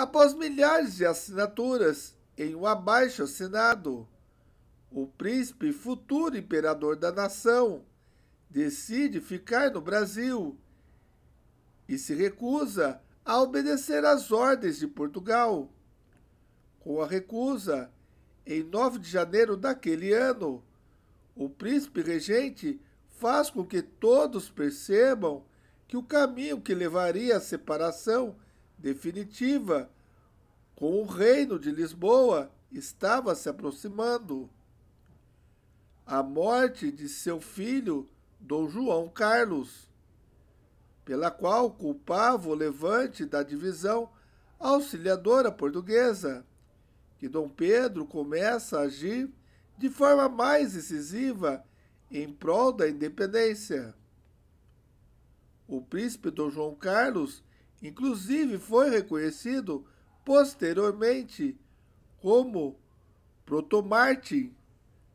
Após milhares de assinaturas em um abaixo assinado, o príncipe, futuro imperador da nação, decide ficar no Brasil e se recusa a obedecer às ordens de Portugal. Com a recusa, em 9 de janeiro daquele ano, o príncipe regente faz com que todos percebam que o caminho que levaria à separação definitiva com o reino de Lisboa estava se aproximando. A morte de seu filho, Dom João Carlos, pela qual culpava o levante da divisão auxiliadora portuguesa, que Dom Pedro começa a agir de forma mais incisiva em prol da independência. O príncipe Dom João Carlos Inclusive, foi reconhecido posteriormente como protomártir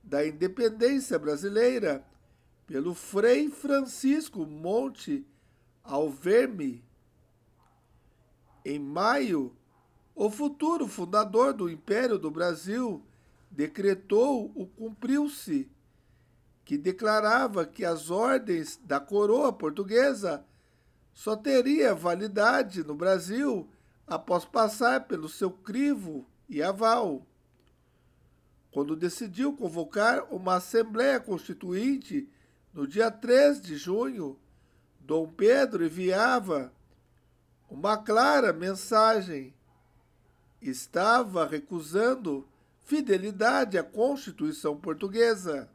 da independência brasileira pelo Frei Francisco Monte Alverme. Em maio, o futuro fundador do Império do Brasil decretou o cumpriu-se, que declarava que as ordens da coroa portuguesa só teria validade no Brasil após passar pelo seu crivo e aval. Quando decidiu convocar uma Assembleia Constituinte no dia 3 de junho, Dom Pedro enviava uma clara mensagem. Estava recusando fidelidade à Constituição Portuguesa.